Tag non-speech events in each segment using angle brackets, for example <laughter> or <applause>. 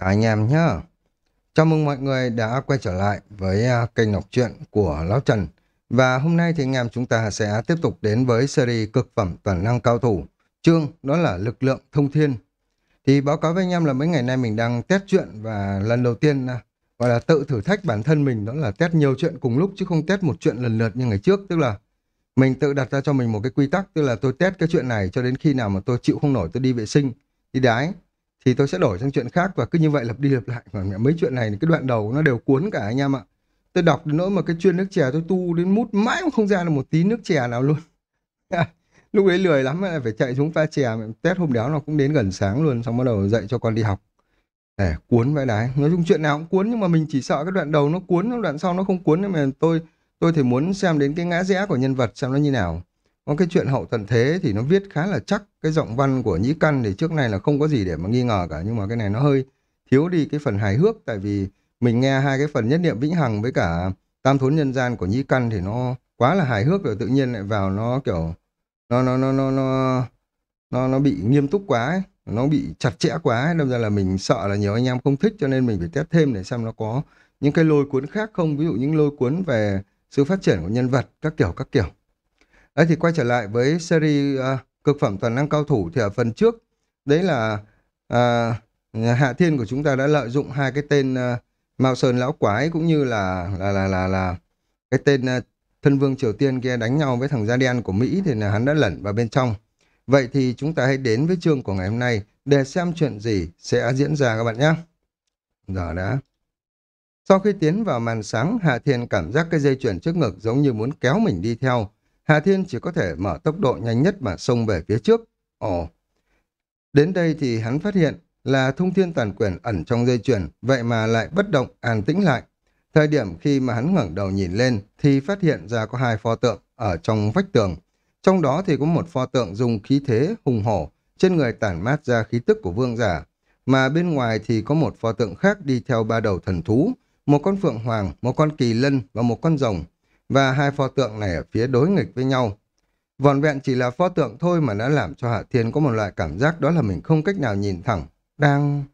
Chào anh em nhé. Chào mừng mọi người đã quay trở lại với à, kênh đọc truyện của Lão Trần. Và hôm nay thì anh em chúng ta sẽ tiếp tục đến với series cực phẩm toàn năng cao thủ. Chương đó là lực lượng thông thiên. Thì báo cáo với anh em là mấy ngày nay mình đang test chuyện và lần đầu tiên à, gọi là tự thử thách bản thân mình đó là test nhiều chuyện cùng lúc chứ không test một chuyện lần lượt như ngày trước. Tức là mình tự đặt ra cho mình một cái quy tắc tức là tôi test cái chuyện này cho đến khi nào mà tôi chịu không nổi tôi đi vệ sinh. đi đấy, thì tôi sẽ đổi sang chuyện khác và cứ như vậy lặp đi lặp lại mà mấy chuyện này cái đoạn đầu nó đều cuốn cả anh em ạ tôi đọc đến nỗi mà cái chuyên nước chè tôi tu đến mút mãi cũng không ra được một tí nước chè nào luôn <laughs> lúc đấy lười lắm lại phải chạy xuống pha chè tết hôm đó nó cũng đến gần sáng luôn xong bắt đầu dậy cho con đi học để cuốn vậy đấy nói chung chuyện nào cũng cuốn nhưng mà mình chỉ sợ cái đoạn đầu nó cuốn đoạn sau nó không cuốn nhưng mà tôi tôi thì muốn xem đến cái ngã rẽ của nhân vật xem nó như nào còn cái chuyện hậu tận thế thì nó viết khá là chắc. Cái giọng văn của Nhĩ Căn thì trước này là không có gì để mà nghi ngờ cả. Nhưng mà cái này nó hơi thiếu đi cái phần hài hước. Tại vì mình nghe hai cái phần nhất niệm vĩnh hằng với cả tam thốn nhân gian của Nhĩ Căn thì nó quá là hài hước rồi. Tự nhiên lại vào nó kiểu nó nó nó nó nó nó, nó bị nghiêm túc quá ấy. Nó bị chặt chẽ quá ấy. Đâm ra là mình sợ là nhiều anh em không thích cho nên mình phải test thêm để xem nó có những cái lôi cuốn khác không. Ví dụ những lôi cuốn về sự phát triển của nhân vật các kiểu các kiểu. Đấy thì quay trở lại với series uh, cực phẩm toàn năng cao thủ thì ở phần trước đấy là uh, Hạ Thiên của chúng ta đã lợi dụng hai cái tên uh, Mao Sơn lão quái cũng như là là là là là cái tên uh, thân vương Triều Tiên kia đánh nhau với thằng da đen của Mỹ thì là hắn đã lẩn vào bên trong. Vậy thì chúng ta hãy đến với chương của ngày hôm nay để xem chuyện gì sẽ diễn ra các bạn nhé. Giờ đã. Sau khi tiến vào màn sáng, Hạ Thiên cảm giác cái dây chuyền trước ngực giống như muốn kéo mình đi theo, Hà Thiên chỉ có thể mở tốc độ nhanh nhất mà xông về phía trước. Ồ! Đến đây thì hắn phát hiện là thông thiên toàn quyền ẩn trong dây chuyền, vậy mà lại bất động, an tĩnh lại. Thời điểm khi mà hắn ngẩng đầu nhìn lên thì phát hiện ra có hai pho tượng ở trong vách tường. Trong đó thì có một pho tượng dùng khí thế hùng hổ, trên người tản mát ra khí tức của vương giả. Mà bên ngoài thì có một pho tượng khác đi theo ba đầu thần thú, một con phượng hoàng, một con kỳ lân và một con rồng và hai pho tượng này ở phía đối nghịch với nhau. Vòn vẹn chỉ là pho tượng thôi mà đã làm cho Hạ Thiên có một loại cảm giác đó là mình không cách nào nhìn thẳng. Đang...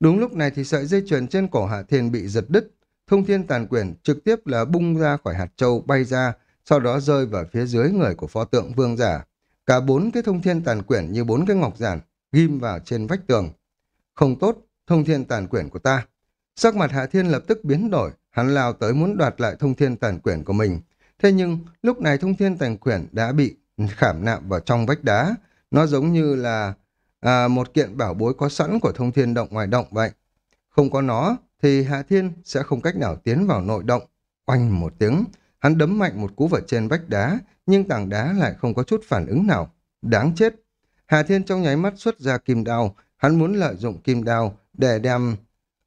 Đúng lúc này thì sợi dây chuyền trên cổ Hạ Thiên bị giật đứt. Thông thiên tàn quyền trực tiếp là bung ra khỏi hạt châu bay ra, sau đó rơi vào phía dưới người của pho tượng vương giả. Cả bốn cái thông thiên tàn quyển như bốn cái ngọc giản ghim vào trên vách tường. Không tốt, thông thiên tàn quyển của ta. Sắc mặt Hạ Thiên lập tức biến đổi, Hắn lao tới muốn đoạt lại thông thiên tàn quyển của mình. Thế nhưng, lúc này thông thiên tàn quyển đã bị khảm nạm vào trong vách đá. Nó giống như là à, một kiện bảo bối có sẵn của thông thiên động ngoài động vậy. Không có nó thì Hạ Thiên sẽ không cách nào tiến vào nội động. Oanh một tiếng, hắn đấm mạnh một cú vào trên vách đá, nhưng tảng đá lại không có chút phản ứng nào. Đáng chết! hạ Thiên trong nháy mắt xuất ra kim đao, hắn muốn lợi dụng kim đao để đem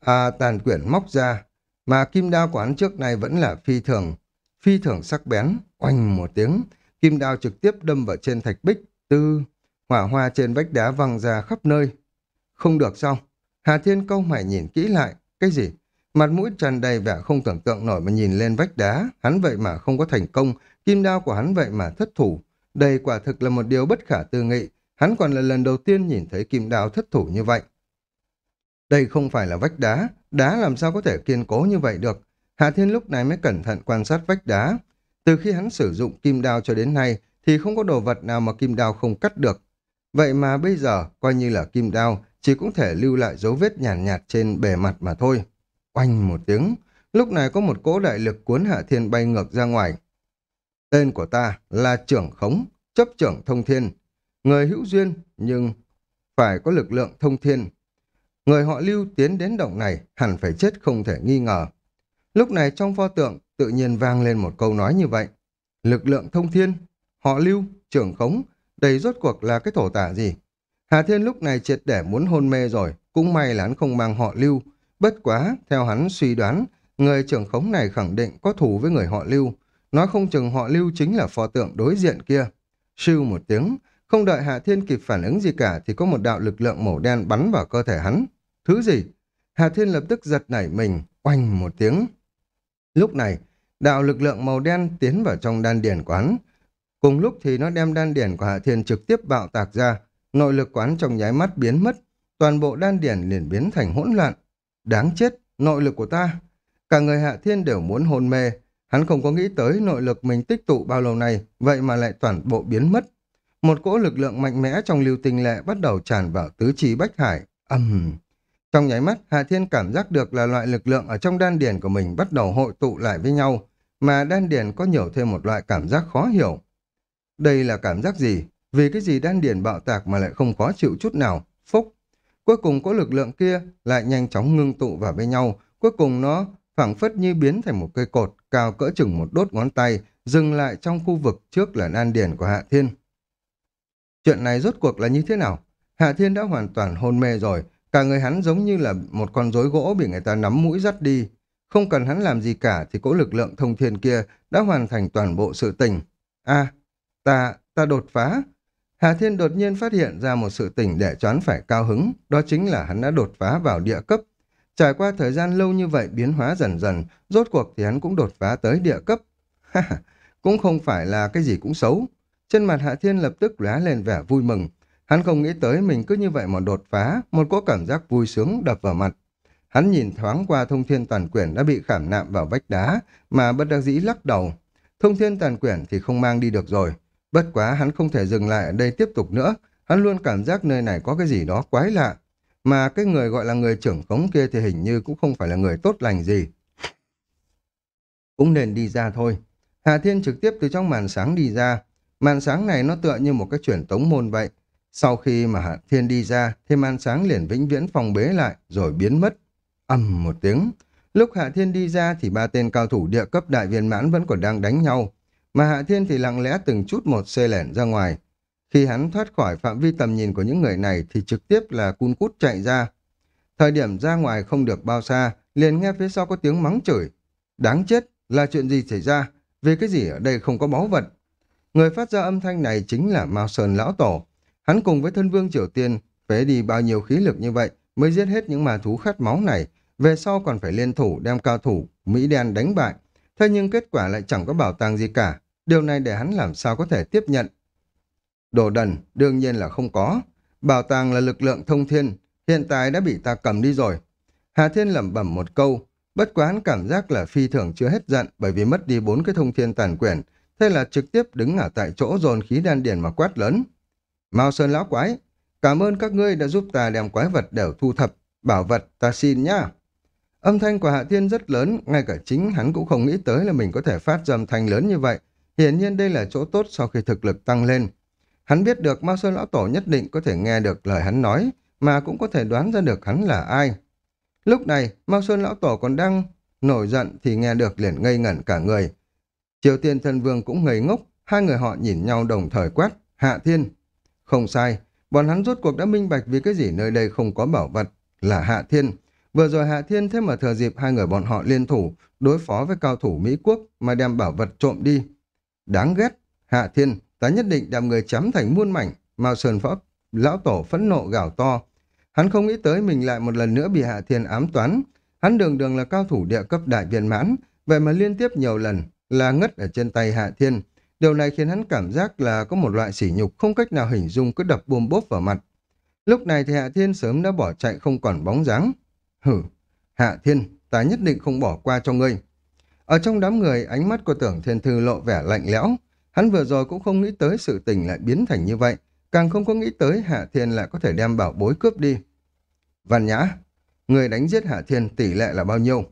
à, tàn quyển móc ra, mà kim đao của hắn trước nay vẫn là phi thường. Phi thường sắc bén, oanh một tiếng. Kim đao trực tiếp đâm vào trên thạch bích, tư... Hỏa hoa trên vách đá văng ra khắp nơi. Không được sao? Hà Thiên câu mày nhìn kỹ lại. Cái gì? Mặt mũi tràn đầy vẻ không tưởng tượng nổi mà nhìn lên vách đá. Hắn vậy mà không có thành công. Kim đao của hắn vậy mà thất thủ. Đây quả thực là một điều bất khả tư nghị. Hắn còn là lần đầu tiên nhìn thấy kim đao thất thủ như vậy. Đây không phải là vách đá, Đá làm sao có thể kiên cố như vậy được? Hạ Thiên lúc này mới cẩn thận quan sát vách đá. Từ khi hắn sử dụng kim đao cho đến nay thì không có đồ vật nào mà kim đao không cắt được. Vậy mà bây giờ coi như là kim đao chỉ cũng thể lưu lại dấu vết nhàn nhạt, nhạt trên bề mặt mà thôi. Oanh một tiếng, lúc này có một cỗ đại lực cuốn Hạ Thiên bay ngược ra ngoài. Tên của ta là Trưởng Khống, chấp trưởng Thông Thiên. Người hữu duyên nhưng phải có lực lượng thông thiên Người họ lưu tiến đến động này hẳn phải chết không thể nghi ngờ. Lúc này trong pho tượng tự nhiên vang lên một câu nói như vậy. Lực lượng thông thiên, họ lưu, trưởng khống, đầy rốt cuộc là cái thổ tả gì? Hà Thiên lúc này triệt để muốn hôn mê rồi, cũng may là hắn không mang họ lưu. Bất quá, theo hắn suy đoán, người trưởng khống này khẳng định có thù với người họ lưu. Nói không chừng họ lưu chính là pho tượng đối diện kia. Sưu một tiếng, không đợi Hạ Thiên kịp phản ứng gì cả thì có một đạo lực lượng màu đen bắn vào cơ thể hắn. Thứ gì? Hà Thiên lập tức giật nảy mình, oanh một tiếng. Lúc này, đạo lực lượng màu đen tiến vào trong đan điển quán. Cùng lúc thì nó đem đan điển của Hạ Thiên trực tiếp bạo tạc ra, nội lực quán trong nháy mắt biến mất, toàn bộ đan điển liền biến thành hỗn loạn. Đáng chết, nội lực của ta. Cả người Hạ Thiên đều muốn hôn mê, hắn không có nghĩ tới nội lực mình tích tụ bao lâu này vậy mà lại toàn bộ biến mất. Một cỗ lực lượng mạnh mẽ trong lưu tinh lệ bắt đầu tràn vào tứ chi bách hải. Ầm! Uhm. Trong nháy mắt, Hạ Thiên cảm giác được là loại lực lượng ở trong đan điền của mình bắt đầu hội tụ lại với nhau, mà đan điền có nhiều thêm một loại cảm giác khó hiểu. Đây là cảm giác gì? Vì cái gì đan điền bạo tạc mà lại không khó chịu chút nào? Phúc! Cuối cùng có lực lượng kia lại nhanh chóng ngưng tụ vào với nhau, cuối cùng nó phẳng phất như biến thành một cây cột cao cỡ chừng một đốt ngón tay, dừng lại trong khu vực trước là đan điền của Hạ Thiên. Chuyện này rốt cuộc là như thế nào? Hạ Thiên đã hoàn toàn hôn mê rồi, Cả người hắn giống như là một con rối gỗ bị người ta nắm mũi dắt đi. Không cần hắn làm gì cả thì cỗ lực lượng thông thiên kia đã hoàn thành toàn bộ sự tình. a à, ta, ta đột phá. Hà Thiên đột nhiên phát hiện ra một sự tình để choán phải cao hứng, đó chính là hắn đã đột phá vào địa cấp. Trải qua thời gian lâu như vậy biến hóa dần dần, rốt cuộc thì hắn cũng đột phá tới địa cấp. cũng không phải là cái gì cũng xấu. Trên mặt Hạ Thiên lập tức lóe lên vẻ vui mừng, Hắn không nghĩ tới mình cứ như vậy mà đột phá, một cỗ cảm giác vui sướng đập vào mặt. Hắn nhìn thoáng qua thông thiên toàn quyển đã bị khảm nạm vào vách đá, mà bất đắc dĩ lắc đầu. Thông thiên toàn quyển thì không mang đi được rồi. Bất quá hắn không thể dừng lại ở đây tiếp tục nữa. Hắn luôn cảm giác nơi này có cái gì đó quái lạ. Mà cái người gọi là người trưởng khống kia thì hình như cũng không phải là người tốt lành gì. Cũng nên đi ra thôi. Hà Thiên trực tiếp từ trong màn sáng đi ra. Màn sáng này nó tựa như một cái chuyển tống môn vậy sau khi mà Hạ Thiên đi ra, thì màn sáng liền vĩnh viễn phòng bế lại, rồi biến mất. ầm một tiếng. Lúc Hạ Thiên đi ra thì ba tên cao thủ địa cấp đại viên mãn vẫn còn đang đánh nhau. Mà Hạ Thiên thì lặng lẽ từng chút một xê lẻn ra ngoài. Khi hắn thoát khỏi phạm vi tầm nhìn của những người này thì trực tiếp là cun cút chạy ra. Thời điểm ra ngoài không được bao xa, liền nghe phía sau có tiếng mắng chửi. Đáng chết, là chuyện gì xảy ra? Vì cái gì ở đây không có báu vật? Người phát ra âm thanh này chính là Mao Sơn Lão Tổ. Hắn cùng với thân vương Triều Tiên phế đi bao nhiêu khí lực như vậy mới giết hết những ma thú khát máu này. Về sau còn phải liên thủ đem cao thủ Mỹ đen đánh bại. Thế nhưng kết quả lại chẳng có bảo tàng gì cả. Điều này để hắn làm sao có thể tiếp nhận. Đồ đần đương nhiên là không có. Bảo tàng là lực lượng thông thiên. Hiện tại đã bị ta cầm đi rồi. Hà Thiên lẩm bẩm một câu. Bất quá hắn cảm giác là phi thường chưa hết giận bởi vì mất đi bốn cái thông thiên tàn quyển. Thế là trực tiếp đứng ở tại chỗ dồn khí đan điền mà quát lớn. Mao Sơn lão quái, cảm ơn các ngươi đã giúp ta đem quái vật đều thu thập, bảo vật ta xin nhá. Âm thanh của Hạ Thiên rất lớn, ngay cả chính hắn cũng không nghĩ tới là mình có thể phát ra âm thanh lớn như vậy. Hiển nhiên đây là chỗ tốt sau khi thực lực tăng lên. Hắn biết được Mao Sơn Lão Tổ nhất định có thể nghe được lời hắn nói, mà cũng có thể đoán ra được hắn là ai. Lúc này, Mao Sơn Lão Tổ còn đang nổi giận thì nghe được liền ngây ngẩn cả người. Triều Tiên Thần Vương cũng ngây ngốc, hai người họ nhìn nhau đồng thời quát, Hạ Thiên, không sai, bọn hắn rốt cuộc đã minh bạch vì cái gì nơi đây không có bảo vật, là Hạ Thiên. Vừa rồi Hạ Thiên thêm mà thừa dịp hai người bọn họ liên thủ, đối phó với cao thủ Mỹ Quốc mà đem bảo vật trộm đi. Đáng ghét, Hạ Thiên, ta nhất định đem người chấm thành muôn mảnh, Mao Sơn Pháp, lão tổ phẫn nộ gào to. Hắn không nghĩ tới mình lại một lần nữa bị Hạ Thiên ám toán. Hắn đường đường là cao thủ địa cấp đại viên mãn, vậy mà liên tiếp nhiều lần là ngất ở trên tay Hạ Thiên, Điều này khiến hắn cảm giác là có một loại sỉ nhục không cách nào hình dung cứ đập buông bốp vào mặt. Lúc này thì Hạ Thiên sớm đã bỏ chạy không còn bóng dáng. Hử, Hạ Thiên, ta nhất định không bỏ qua cho ngươi. Ở trong đám người, ánh mắt của tưởng thiên thư lộ vẻ lạnh lẽo. Hắn vừa rồi cũng không nghĩ tới sự tình lại biến thành như vậy. Càng không có nghĩ tới Hạ Thiên lại có thể đem bảo bối cướp đi. Văn Nhã, người đánh giết Hạ Thiên tỷ lệ là bao nhiêu?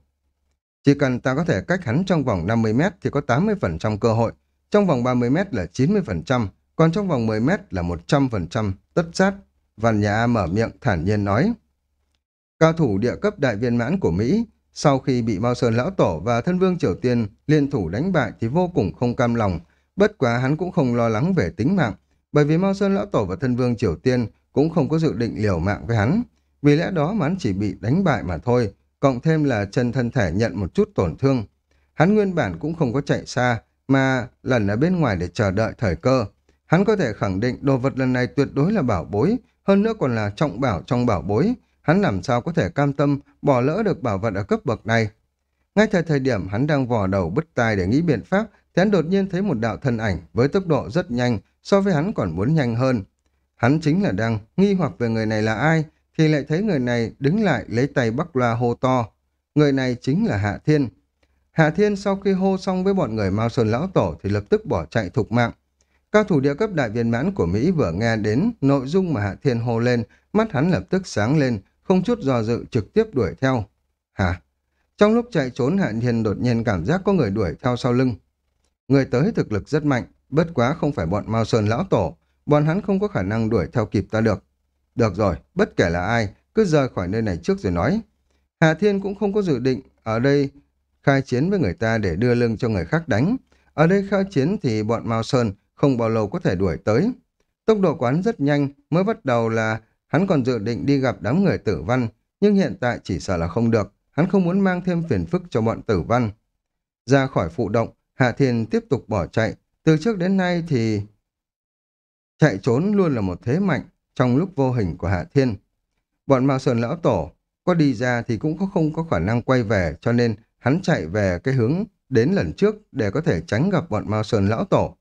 Chỉ cần ta có thể cách hắn trong vòng 50 mét thì có 80% cơ hội trong vòng 30 mét là 90%, còn trong vòng 10 mét là 100%, tất sát. Văn Nhà mở miệng thản nhiên nói. Cao thủ địa cấp đại viên mãn của Mỹ, sau khi bị Mao Sơn Lão Tổ và Thân Vương Triều Tiên liên thủ đánh bại thì vô cùng không cam lòng, bất quá hắn cũng không lo lắng về tính mạng, bởi vì Mao Sơn Lão Tổ và Thân Vương Triều Tiên cũng không có dự định liều mạng với hắn. Vì lẽ đó mà hắn chỉ bị đánh bại mà thôi, cộng thêm là chân thân thể nhận một chút tổn thương. Hắn nguyên bản cũng không có chạy xa, mà lẩn ở bên ngoài để chờ đợi thời cơ. Hắn có thể khẳng định đồ vật lần này tuyệt đối là bảo bối, hơn nữa còn là trọng bảo trong bảo bối. Hắn làm sao có thể cam tâm bỏ lỡ được bảo vật ở cấp bậc này. Ngay tại thời điểm hắn đang vò đầu bứt tai để nghĩ biện pháp, thì hắn đột nhiên thấy một đạo thân ảnh với tốc độ rất nhanh, so với hắn còn muốn nhanh hơn. Hắn chính là đang nghi hoặc về người này là ai, thì lại thấy người này đứng lại lấy tay bắc loa hô to. Người này chính là Hạ Thiên. Hạ Thiên sau khi hô xong với bọn người Mao Sơn Lão Tổ thì lập tức bỏ chạy thục mạng. Cao thủ địa cấp đại viên mãn của Mỹ vừa nghe đến nội dung mà Hạ Thiên hô lên, mắt hắn lập tức sáng lên, không chút do dự trực tiếp đuổi theo. Hả? Trong lúc chạy trốn Hạ Thiên đột nhiên cảm giác có người đuổi theo sau lưng. Người tới thực lực rất mạnh, bất quá không phải bọn Mao Sơn Lão Tổ, bọn hắn không có khả năng đuổi theo kịp ta được. Được rồi, bất kể là ai, cứ rời khỏi nơi này trước rồi nói. Hạ Thiên cũng không có dự định, ở đây khai chiến với người ta để đưa lương cho người khác đánh. Ở đây khai chiến thì bọn Mao Sơn không bao lâu có thể đuổi tới. Tốc độ quán rất nhanh, mới bắt đầu là hắn còn dự định đi gặp đám người tử văn, nhưng hiện tại chỉ sợ là không được, hắn không muốn mang thêm phiền phức cho bọn tử văn. Ra khỏi phụ động, Hạ Thiên tiếp tục bỏ chạy, từ trước đến nay thì chạy trốn luôn là một thế mạnh trong lúc vô hình của Hạ Thiên. Bọn Mao Sơn Lão Tổ có đi ra thì cũng không có khả năng quay về cho nên hắn chạy về cái hướng đến lần trước để có thể tránh gặp bọn Mao Sơn lão tổ.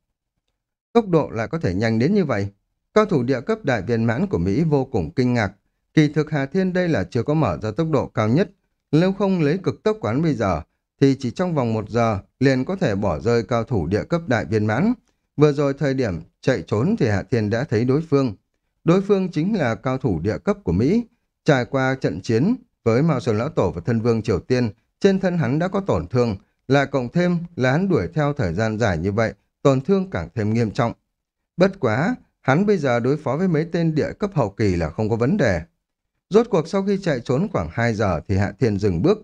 Tốc độ lại có thể nhanh đến như vậy. Cao thủ địa cấp đại viên mãn của Mỹ vô cùng kinh ngạc. Kỳ thực Hà Thiên đây là chưa có mở ra tốc độ cao nhất. Nếu không lấy cực tốc quán bây giờ, thì chỉ trong vòng một giờ liền có thể bỏ rơi cao thủ địa cấp đại viên mãn. Vừa rồi thời điểm chạy trốn thì Hạ Thiên đã thấy đối phương. Đối phương chính là cao thủ địa cấp của Mỹ. Trải qua trận chiến với Mao Sơn Lão Tổ và Thân Vương Triều Tiên trên thân hắn đã có tổn thương, là cộng thêm là hắn đuổi theo thời gian dài như vậy, tổn thương càng thêm nghiêm trọng. Bất quá, hắn bây giờ đối phó với mấy tên địa cấp hậu kỳ là không có vấn đề. Rốt cuộc sau khi chạy trốn khoảng 2 giờ thì Hạ Thiên dừng bước.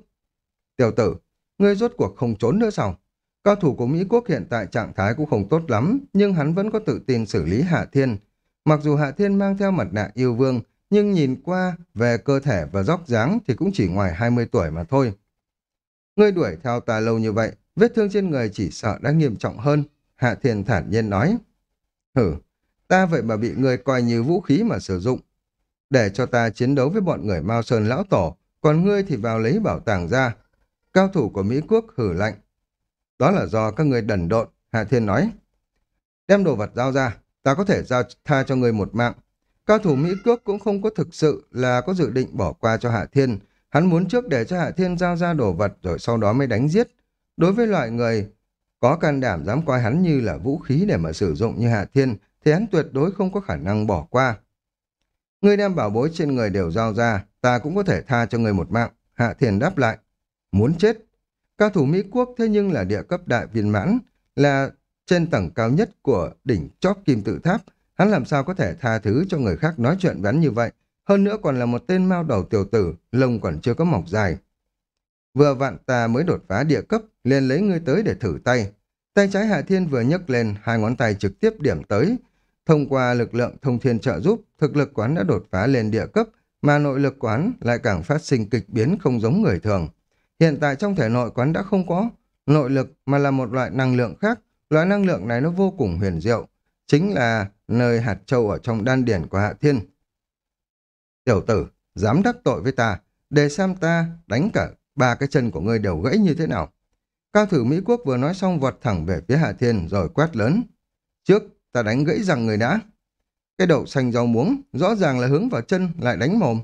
Tiểu tử, ngươi rốt cuộc không trốn nữa sao? Cao thủ của Mỹ Quốc hiện tại trạng thái cũng không tốt lắm, nhưng hắn vẫn có tự tin xử lý Hạ Thiên. Mặc dù Hạ Thiên mang theo mặt nạ yêu vương, nhưng nhìn qua về cơ thể và dốc dáng thì cũng chỉ ngoài 20 tuổi mà thôi. Ngươi đuổi theo ta lâu như vậy, vết thương trên người chỉ sợ đã nghiêm trọng hơn. Hạ Thiên thản nhiên nói. Hử, ta vậy mà bị ngươi coi như vũ khí mà sử dụng. Để cho ta chiến đấu với bọn người Mao Sơn Lão Tổ, còn ngươi thì vào lấy bảo tàng ra. Cao thủ của Mỹ Quốc hử lạnh. Đó là do các ngươi đần độn, Hạ Thiên nói. Đem đồ vật giao ra, ta có thể giao tha cho ngươi một mạng. Cao thủ Mỹ Quốc cũng không có thực sự là có dự định bỏ qua cho Hạ Thiên, Hắn muốn trước để cho Hạ Thiên giao ra đồ vật rồi sau đó mới đánh giết. Đối với loại người có can đảm dám coi hắn như là vũ khí để mà sử dụng như Hạ Thiên thì hắn tuyệt đối không có khả năng bỏ qua. Người đem bảo bối trên người đều giao ra, ta cũng có thể tha cho người một mạng. Hạ Thiên đáp lại, muốn chết. Cao thủ Mỹ Quốc thế nhưng là địa cấp đại viên mãn, là trên tầng cao nhất của đỉnh chóp kim tự tháp. Hắn làm sao có thể tha thứ cho người khác nói chuyện vắn như vậy, hơn nữa còn là một tên mao đầu tiểu tử, lông còn chưa có mọc dài. Vừa vạn ta mới đột phá địa cấp, liền lấy ngươi tới để thử tay. Tay trái Hạ Thiên vừa nhấc lên, hai ngón tay trực tiếp điểm tới. Thông qua lực lượng thông thiên trợ giúp, thực lực quán đã đột phá lên địa cấp, mà nội lực quán lại càng phát sinh kịch biến không giống người thường. Hiện tại trong thể nội quán đã không có nội lực mà là một loại năng lượng khác. Loại năng lượng này nó vô cùng huyền diệu, chính là nơi hạt châu ở trong đan điển của Hạ Thiên. Tiểu tử, dám đắc tội với ta, để xem ta đánh cả ba cái chân của ngươi đều gãy như thế nào. Cao thủ Mỹ Quốc vừa nói xong vọt thẳng về phía Hạ Thiên rồi quét lớn. Trước, ta đánh gãy rằng người đã. Cái đậu xanh rau muống, rõ ràng là hướng vào chân lại đánh mồm.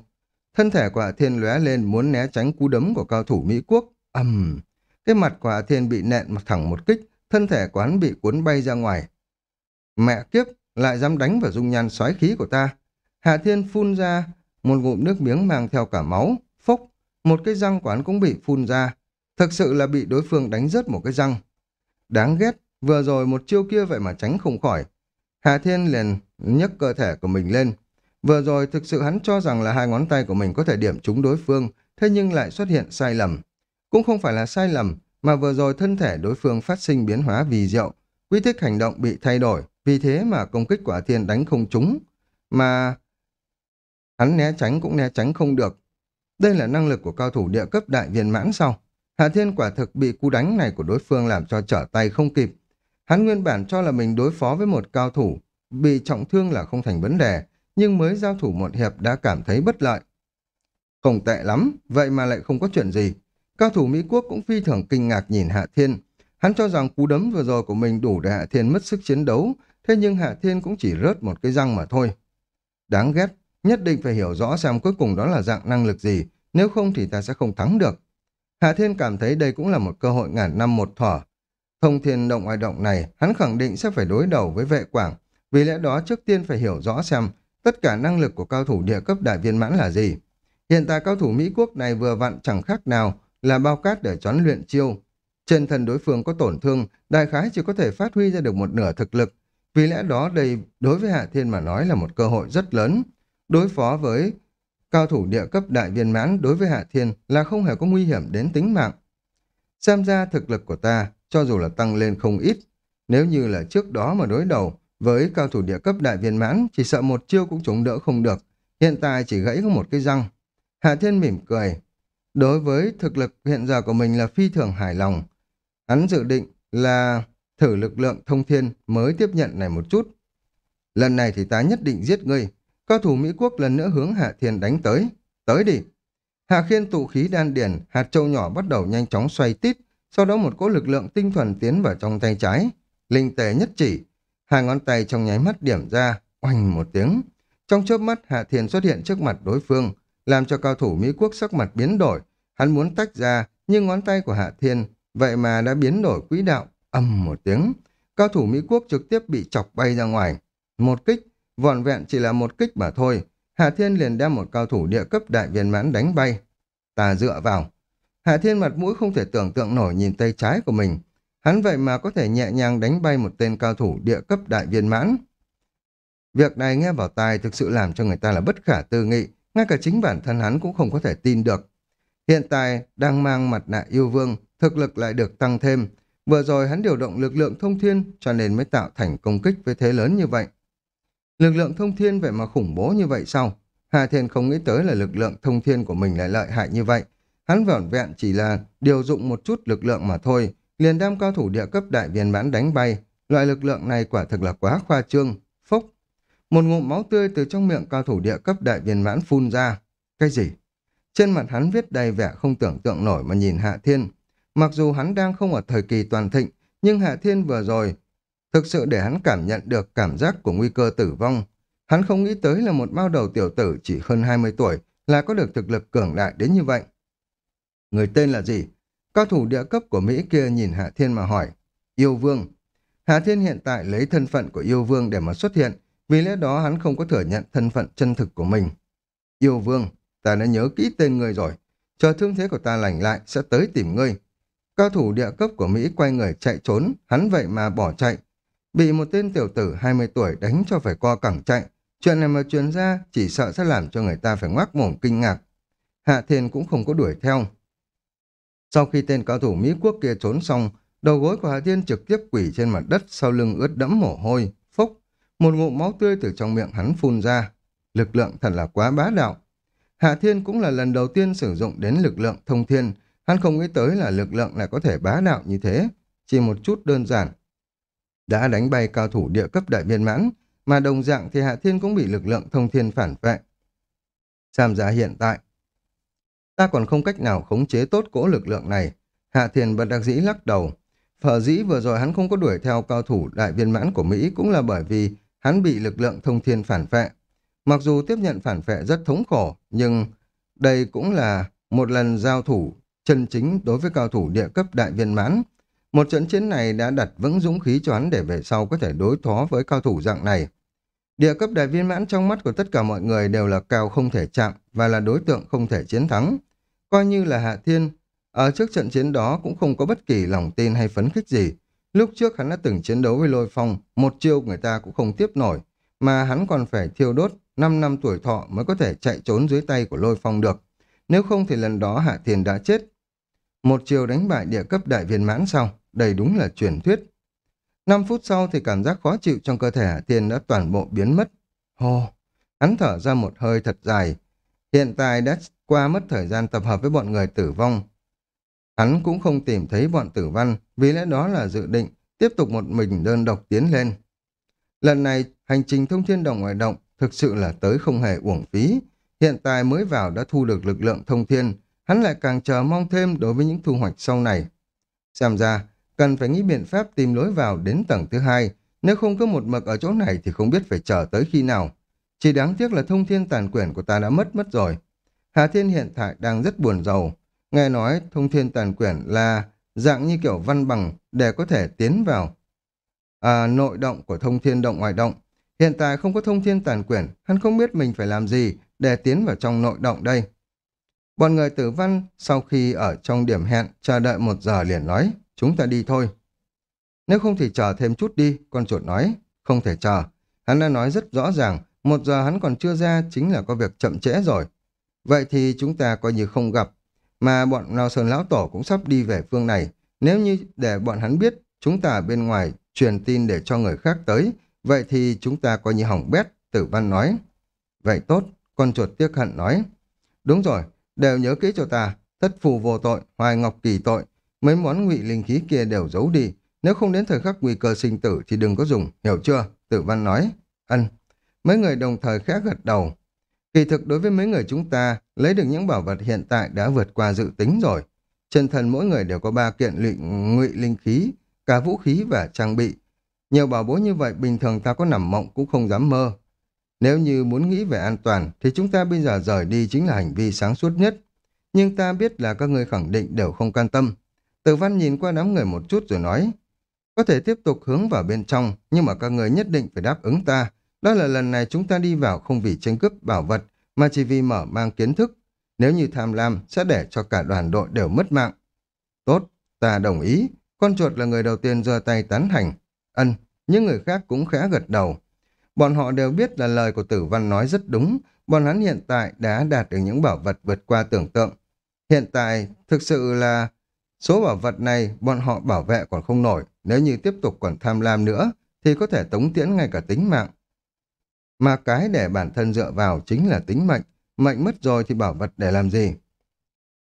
Thân thể của Hạ Thiên lóe lên muốn né tránh cú đấm của cao thủ Mỹ Quốc. ầm Cái mặt của Hạ Thiên bị nẹn thẳng một kích, thân thể quán bị cuốn bay ra ngoài. Mẹ kiếp, lại dám đánh vào dung nhan xoáy khí của ta. Hạ Thiên phun ra một ngụm nước miếng mang theo cả máu, phốc, một cái răng quán cũng bị phun ra, thực sự là bị đối phương đánh rớt một cái răng. Đáng ghét, vừa rồi một chiêu kia vậy mà tránh không khỏi. Hà Thiên liền nhấc cơ thể của mình lên. Vừa rồi thực sự hắn cho rằng là hai ngón tay của mình có thể điểm trúng đối phương, thế nhưng lại xuất hiện sai lầm. Cũng không phải là sai lầm, mà vừa rồi thân thể đối phương phát sinh biến hóa vì rượu, quy tích hành động bị thay đổi, vì thế mà công kích của Hà Thiên đánh không trúng. Mà hắn né tránh cũng né tránh không được. Đây là năng lực của cao thủ địa cấp đại viên mãn sau. Hạ Thiên quả thực bị cú đánh này của đối phương làm cho trở tay không kịp. Hắn nguyên bản cho là mình đối phó với một cao thủ, bị trọng thương là không thành vấn đề, nhưng mới giao thủ một hiệp đã cảm thấy bất lợi. Không tệ lắm, vậy mà lại không có chuyện gì. Cao thủ Mỹ Quốc cũng phi thường kinh ngạc nhìn Hạ Thiên. Hắn cho rằng cú đấm vừa rồi của mình đủ để Hạ Thiên mất sức chiến đấu, thế nhưng Hạ Thiên cũng chỉ rớt một cái răng mà thôi. Đáng ghét, nhất định phải hiểu rõ xem cuối cùng đó là dạng năng lực gì, nếu không thì ta sẽ không thắng được. Hạ Thiên cảm thấy đây cũng là một cơ hội ngàn năm một thở. Thông thiên động ngoài động này, hắn khẳng định sẽ phải đối đầu với vệ quảng, vì lẽ đó trước tiên phải hiểu rõ xem tất cả năng lực của cao thủ địa cấp đại viên mãn là gì. Hiện tại cao thủ Mỹ quốc này vừa vặn chẳng khác nào là bao cát để choán luyện chiêu. Trên thân đối phương có tổn thương, đại khái chỉ có thể phát huy ra được một nửa thực lực. Vì lẽ đó đây đối với Hạ Thiên mà nói là một cơ hội rất lớn. Đối phó với cao thủ địa cấp đại viên mãn đối với Hạ Thiên là không hề có nguy hiểm đến tính mạng. Xem ra thực lực của ta, cho dù là tăng lên không ít, nếu như là trước đó mà đối đầu với cao thủ địa cấp đại viên mãn, chỉ sợ một chiêu cũng chống đỡ không được, hiện tại chỉ gãy có một cái răng. Hạ Thiên mỉm cười. Đối với thực lực hiện giờ của mình là phi thường hài lòng. Hắn dự định là thử lực lượng thông thiên mới tiếp nhận này một chút. Lần này thì ta nhất định giết ngươi, Cao thủ Mỹ quốc lần nữa hướng Hạ Thiên đánh tới. Tới đi! Hạ Khiên tụ khí đan điển, hạt châu nhỏ bắt đầu nhanh chóng xoay tít, sau đó một cỗ lực lượng tinh thuần tiến vào trong tay trái. Linh tề nhất chỉ, hai ngón tay trong nháy mắt điểm ra, oanh một tiếng. Trong chớp mắt Hạ Thiên xuất hiện trước mặt đối phương, làm cho cao thủ Mỹ quốc sắc mặt biến đổi. Hắn muốn tách ra, nhưng ngón tay của Hạ Thiên vậy mà đã biến đổi quỹ đạo, âm một tiếng. Cao thủ Mỹ quốc trực tiếp bị chọc bay ra ngoài. Một kích, vọn vẹn chỉ là một kích mà thôi, Hạ Thiên liền đem một cao thủ địa cấp đại viên mãn đánh bay. Ta dựa vào. Hạ Thiên mặt mũi không thể tưởng tượng nổi nhìn tay trái của mình. Hắn vậy mà có thể nhẹ nhàng đánh bay một tên cao thủ địa cấp đại viên mãn. Việc này nghe vào tai thực sự làm cho người ta là bất khả tư nghị, ngay cả chính bản thân hắn cũng không có thể tin được. Hiện tại đang mang mặt nạ yêu vương, thực lực lại được tăng thêm. Vừa rồi hắn điều động lực lượng thông thiên cho nên mới tạo thành công kích với thế lớn như vậy. Lực lượng thông thiên vậy mà khủng bố như vậy sao? Hà Thiên không nghĩ tới là lực lượng thông thiên của mình lại lợi hại như vậy. Hắn vỏn vẹn chỉ là điều dụng một chút lực lượng mà thôi, liền đem cao thủ địa cấp đại viên mãn đánh bay. Loại lực lượng này quả thực là quá khoa trương, phốc. Một ngụm máu tươi từ trong miệng cao thủ địa cấp đại viên mãn phun ra. Cái gì? Trên mặt hắn viết đầy vẻ không tưởng tượng nổi mà nhìn Hạ Thiên. Mặc dù hắn đang không ở thời kỳ toàn thịnh, nhưng Hạ Thiên vừa rồi Thực sự để hắn cảm nhận được cảm giác của nguy cơ tử vong. Hắn không nghĩ tới là một bao đầu tiểu tử chỉ hơn 20 tuổi là có được thực lực cường đại đến như vậy. Người tên là gì? Cao thủ địa cấp của Mỹ kia nhìn Hạ Thiên mà hỏi. Yêu Vương. Hạ Thiên hiện tại lấy thân phận của Yêu Vương để mà xuất hiện, vì lẽ đó hắn không có thừa nhận thân phận chân thực của mình. Yêu Vương, ta đã nhớ kỹ tên người rồi. Chờ thương thế của ta lành lại sẽ tới tìm ngươi. Cao thủ địa cấp của Mỹ quay người chạy trốn, hắn vậy mà bỏ chạy, Bị một tên tiểu tử 20 tuổi đánh cho phải co cẳng chạy, chuyện này mà truyền ra chỉ sợ sẽ làm cho người ta phải ngoác mồm kinh ngạc. Hạ Thiên cũng không có đuổi theo. Sau khi tên cao thủ Mỹ quốc kia trốn xong, đầu gối của Hạ Thiên trực tiếp quỷ trên mặt đất sau lưng ướt đẫm mồ hôi, phốc, một ngụm máu tươi từ trong miệng hắn phun ra. Lực lượng thật là quá bá đạo. Hạ Thiên cũng là lần đầu tiên sử dụng đến lực lượng thông thiên, hắn không nghĩ tới là lực lượng lại có thể bá đạo như thế. Chỉ một chút đơn giản, đã đánh bay cao thủ địa cấp đại viên mãn, mà đồng dạng thì Hạ Thiên cũng bị lực lượng thông thiên phản vệ. Sam giá hiện tại, ta còn không cách nào khống chế tốt cỗ lực lượng này. Hạ Thiên bật đặc dĩ lắc đầu. Phở dĩ vừa rồi hắn không có đuổi theo cao thủ đại viên mãn của Mỹ cũng là bởi vì hắn bị lực lượng thông thiên phản vệ. Mặc dù tiếp nhận phản vệ rất thống khổ, nhưng đây cũng là một lần giao thủ chân chính đối với cao thủ địa cấp đại viên mãn. Một trận chiến này đã đặt vững dũng khí cho hắn để về sau có thể đối phó với cao thủ dạng này. Địa cấp đại viên mãn trong mắt của tất cả mọi người đều là cao không thể chạm và là đối tượng không thể chiến thắng. Coi như là Hạ Thiên, ở trước trận chiến đó cũng không có bất kỳ lòng tin hay phấn khích gì. Lúc trước hắn đã từng chiến đấu với Lôi Phong, một chiêu người ta cũng không tiếp nổi, mà hắn còn phải thiêu đốt 5 năm tuổi thọ mới có thể chạy trốn dưới tay của Lôi Phong được. Nếu không thì lần đó Hạ Thiên đã chết. Một chiều đánh bại địa cấp đại viên mãn xong đây đúng là truyền thuyết. 5 phút sau thì cảm giác khó chịu trong cơ thể Hạ Thiên đã toàn bộ biến mất. Hô, hắn thở ra một hơi thật dài. Hiện tại đã qua mất thời gian tập hợp với bọn người tử vong. Hắn cũng không tìm thấy bọn tử văn, vì lẽ đó là dự định tiếp tục một mình đơn độc tiến lên. Lần này, hành trình thông thiên đồng ngoại động thực sự là tới không hề uổng phí. Hiện tại mới vào đã thu được lực lượng thông thiên, hắn lại càng chờ mong thêm đối với những thu hoạch sau này. Xem ra, cần phải nghĩ biện pháp tìm lối vào đến tầng thứ hai. Nếu không có một mực ở chỗ này thì không biết phải chờ tới khi nào. Chỉ đáng tiếc là thông thiên tàn quyển của ta đã mất mất rồi. Hà Thiên hiện tại đang rất buồn giàu. Nghe nói thông thiên tàn quyển là dạng như kiểu văn bằng để có thể tiến vào à, nội động của thông thiên động ngoại động. Hiện tại không có thông thiên tàn quyển, hắn không biết mình phải làm gì để tiến vào trong nội động đây. Bọn người tử văn sau khi ở trong điểm hẹn chờ đợi một giờ liền nói chúng ta đi thôi. Nếu không thì chờ thêm chút đi, con chuột nói. Không thể chờ. Hắn đã nói rất rõ ràng, một giờ hắn còn chưa ra chính là có việc chậm trễ rồi. Vậy thì chúng ta coi như không gặp. Mà bọn Lao Sơn Lão Tổ cũng sắp đi về phương này. Nếu như để bọn hắn biết chúng ta ở bên ngoài truyền tin để cho người khác tới, vậy thì chúng ta coi như hỏng bét, tử văn nói. Vậy tốt, con chuột tiếc hận nói. Đúng rồi, đều nhớ kỹ cho ta, thất phù vô tội, hoài ngọc kỳ tội, Mấy món ngụy linh khí kia đều giấu đi, nếu không đến thời khắc nguy cơ sinh tử thì đừng có dùng, hiểu chưa? Tử văn nói. Ân. Mấy người đồng thời khẽ gật đầu. Kỳ thực đối với mấy người chúng ta, lấy được những bảo vật hiện tại đã vượt qua dự tính rồi. Chân thân mỗi người đều có ba kiện lụy ngụy linh khí, cả vũ khí và trang bị. Nhiều bảo bối như vậy bình thường ta có nằm mộng cũng không dám mơ. Nếu như muốn nghĩ về an toàn thì chúng ta bây giờ rời đi chính là hành vi sáng suốt nhất. Nhưng ta biết là các người khẳng định đều không can tâm. Tử văn nhìn qua đám người một chút rồi nói, có thể tiếp tục hướng vào bên trong, nhưng mà các người nhất định phải đáp ứng ta. Đó là lần này chúng ta đi vào không vì tranh cướp bảo vật, mà chỉ vì mở mang kiến thức. Nếu như tham lam, sẽ để cho cả đoàn đội đều mất mạng. Tốt, ta đồng ý. Con chuột là người đầu tiên giơ tay tán thành. Ân, những người khác cũng khẽ gật đầu. Bọn họ đều biết là lời của tử văn nói rất đúng. Bọn hắn hiện tại đã đạt được những bảo vật vượt qua tưởng tượng. Hiện tại, thực sự là Số bảo vật này bọn họ bảo vệ còn không nổi, nếu như tiếp tục còn tham lam nữa thì có thể tống tiễn ngay cả tính mạng. Mà cái để bản thân dựa vào chính là tính mệnh, mệnh mất rồi thì bảo vật để làm gì?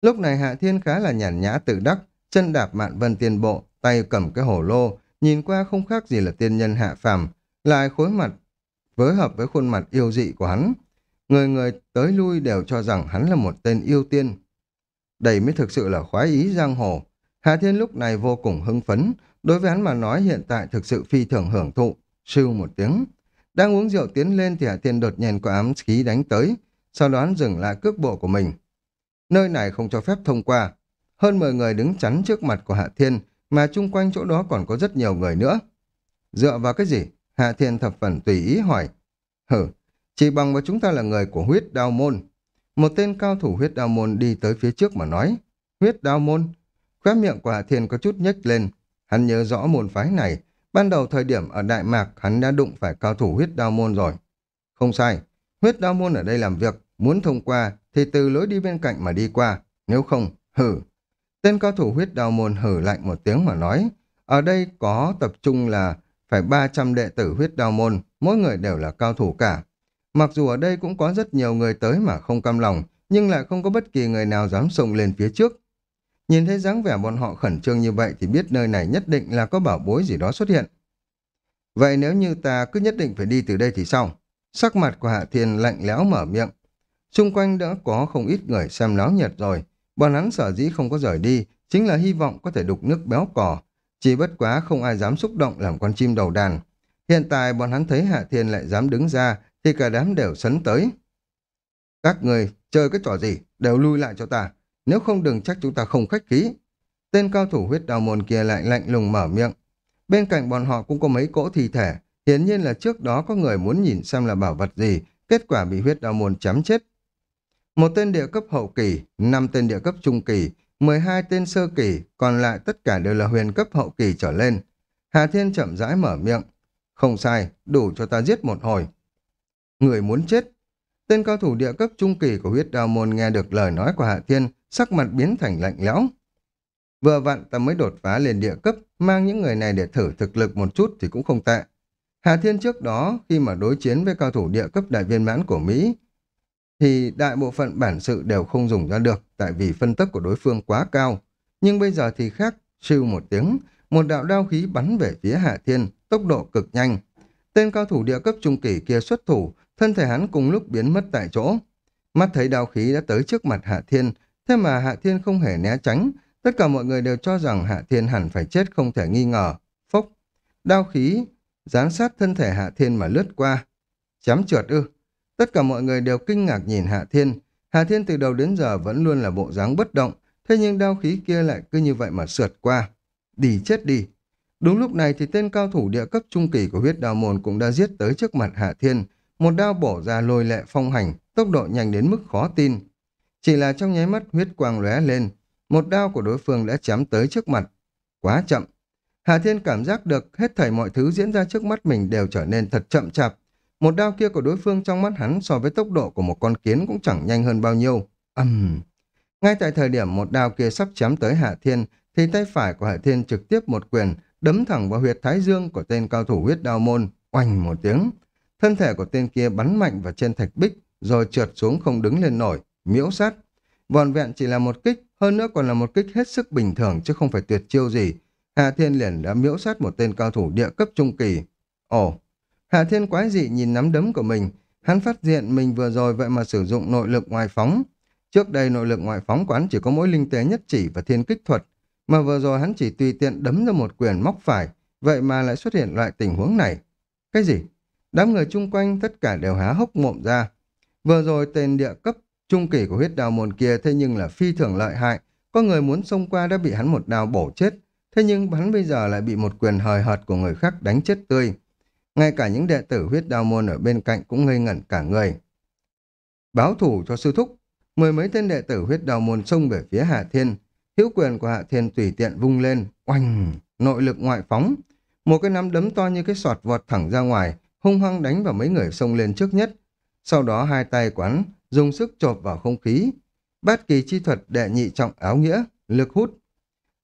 Lúc này Hạ Thiên khá là nhàn nhã tự đắc, chân đạp mạn vân tiên bộ, tay cầm cái hổ lô, nhìn qua không khác gì là tiên nhân hạ phàm, lại khối mặt với hợp với khuôn mặt yêu dị của hắn. Người người tới lui đều cho rằng hắn là một tên yêu tiên. Đây mới thực sự là khoái ý giang hồ, Hạ Thiên lúc này vô cùng hưng phấn, đối với hắn mà nói hiện tại thực sự phi thường hưởng thụ, sưu một tiếng. Đang uống rượu tiến lên thì Hạ Thiên đột nhiên có ám khí đánh tới, sau đó dừng lại cước bộ của mình. Nơi này không cho phép thông qua. Hơn 10 người đứng chắn trước mặt của Hạ Thiên, mà chung quanh chỗ đó còn có rất nhiều người nữa. Dựa vào cái gì? Hạ Thiên thập phần tùy ý hỏi. Hử, chỉ bằng và chúng ta là người của huyết đao môn. Một tên cao thủ huyết đao môn đi tới phía trước mà nói. Huyết đao môn? Khóe miệng của Hà Thiên có chút nhếch lên. Hắn nhớ rõ môn phái này. Ban đầu thời điểm ở Đại Mạc, hắn đã đụng phải cao thủ huyết đao môn rồi. Không sai. Huyết đao môn ở đây làm việc. Muốn thông qua thì từ lối đi bên cạnh mà đi qua. Nếu không, hử. Tên cao thủ huyết đao môn hử lạnh một tiếng mà nói. Ở đây có tập trung là phải 300 đệ tử huyết đao môn, mỗi người đều là cao thủ cả. Mặc dù ở đây cũng có rất nhiều người tới mà không cam lòng, nhưng lại không có bất kỳ người nào dám xông lên phía trước. Nhìn thấy dáng vẻ bọn họ khẩn trương như vậy thì biết nơi này nhất định là có bảo bối gì đó xuất hiện. Vậy nếu như ta cứ nhất định phải đi từ đây thì sao? Sắc mặt của Hạ Thiên lạnh lẽo mở miệng. Xung quanh đã có không ít người xem náo nhiệt rồi. Bọn hắn sở dĩ không có rời đi chính là hy vọng có thể đục nước béo cò. Chỉ bất quá không ai dám xúc động làm con chim đầu đàn. Hiện tại bọn hắn thấy Hạ Thiên lại dám đứng ra thì cả đám đều sấn tới. Các người chơi cái trò gì đều lui lại cho ta nếu không đừng trách chúng ta không khách khí. Tên cao thủ huyết đào môn kia lại lạnh lùng mở miệng. Bên cạnh bọn họ cũng có mấy cỗ thi thể, hiển nhiên là trước đó có người muốn nhìn xem là bảo vật gì, kết quả bị huyết đào môn chém chết. Một tên địa cấp hậu kỳ, năm tên địa cấp trung kỳ, 12 tên sơ kỳ, còn lại tất cả đều là huyền cấp hậu kỳ trở lên. Hà Thiên chậm rãi mở miệng. Không sai, đủ cho ta giết một hồi. Người muốn chết. Tên cao thủ địa cấp trung kỳ của huyết đao môn nghe được lời nói của Hạ Thiên, sắc mặt biến thành lạnh lẽo. Vừa vặn ta mới đột phá lên địa cấp, mang những người này để thử thực lực một chút thì cũng không tệ. Hà Thiên trước đó, khi mà đối chiến với cao thủ địa cấp đại viên mãn của Mỹ, thì đại bộ phận bản sự đều không dùng ra được tại vì phân tốc của đối phương quá cao. Nhưng bây giờ thì khác, siêu một tiếng, một đạo đao khí bắn về phía Hạ Thiên, tốc độ cực nhanh. Tên cao thủ địa cấp trung kỳ kia xuất thủ, thân thể hắn cùng lúc biến mất tại chỗ. Mắt thấy đao khí đã tới trước mặt Hạ Thiên, Thế mà Hạ Thiên không hề né tránh, tất cả mọi người đều cho rằng Hạ Thiên hẳn phải chết không thể nghi ngờ. Phốc, đao khí, gián sát thân thể Hạ Thiên mà lướt qua. Chém trượt ư. Tất cả mọi người đều kinh ngạc nhìn Hạ Thiên. hạ Thiên từ đầu đến giờ vẫn luôn là bộ dáng bất động, thế nhưng đao khí kia lại cứ như vậy mà sượt qua. Đi chết đi. Đúng lúc này thì tên cao thủ địa cấp trung kỳ của huyết đào môn cũng đã giết tới trước mặt Hạ Thiên. Một đao bổ ra lôi lệ phong hành, tốc độ nhanh đến mức khó tin. Chỉ là trong nháy mắt huyết quang lóe lên, một đao của đối phương đã chém tới trước mặt. Quá chậm. Hà Thiên cảm giác được hết thảy mọi thứ diễn ra trước mắt mình đều trở nên thật chậm chạp. Một đao kia của đối phương trong mắt hắn so với tốc độ của một con kiến cũng chẳng nhanh hơn bao nhiêu. Ầm. Uhm. Ngay tại thời điểm một đao kia sắp chém tới hà Thiên, thì tay phải của hà Thiên trực tiếp một quyền đấm thẳng vào huyệt thái dương của tên cao thủ huyết đao môn, oanh một tiếng. Thân thể của tên kia bắn mạnh vào trên thạch bích, rồi trượt xuống không đứng lên nổi miễu sát. Vòn vẹn chỉ là một kích, hơn nữa còn là một kích hết sức bình thường chứ không phải tuyệt chiêu gì. Hà Thiên liền đã miễu sát một tên cao thủ địa cấp trung kỳ. Ồ, Hà Thiên quái dị nhìn nắm đấm của mình, hắn phát hiện mình vừa rồi vậy mà sử dụng nội lực ngoại phóng. Trước đây nội lực ngoại phóng quán chỉ có mỗi linh tế nhất chỉ và thiên kích thuật, mà vừa rồi hắn chỉ tùy tiện đấm ra một quyền móc phải, vậy mà lại xuất hiện loại tình huống này. Cái gì? Đám người chung quanh tất cả đều há hốc mộm ra. Vừa rồi tên địa cấp Trung kỳ của huyết đào môn kia thế nhưng là phi thường lợi hại, có người muốn xông qua đã bị hắn một đào bổ chết, thế nhưng hắn bây giờ lại bị một quyền hời hợt của người khác đánh chết tươi. Ngay cả những đệ tử huyết đào môn ở bên cạnh cũng ngây ngẩn cả người. Báo thủ cho sư thúc, mười mấy tên đệ tử huyết đào môn xông về phía Hạ Thiên, hữu quyền của Hạ Thiên tùy tiện vung lên, oanh, nội lực ngoại phóng, một cái nắm đấm to như cái sọt vọt thẳng ra ngoài, hung hăng đánh vào mấy người xông lên trước nhất. Sau đó hai tay quán dùng sức chộp vào không khí. Bát kỳ chi thuật đệ nhị trọng áo nghĩa, lực hút.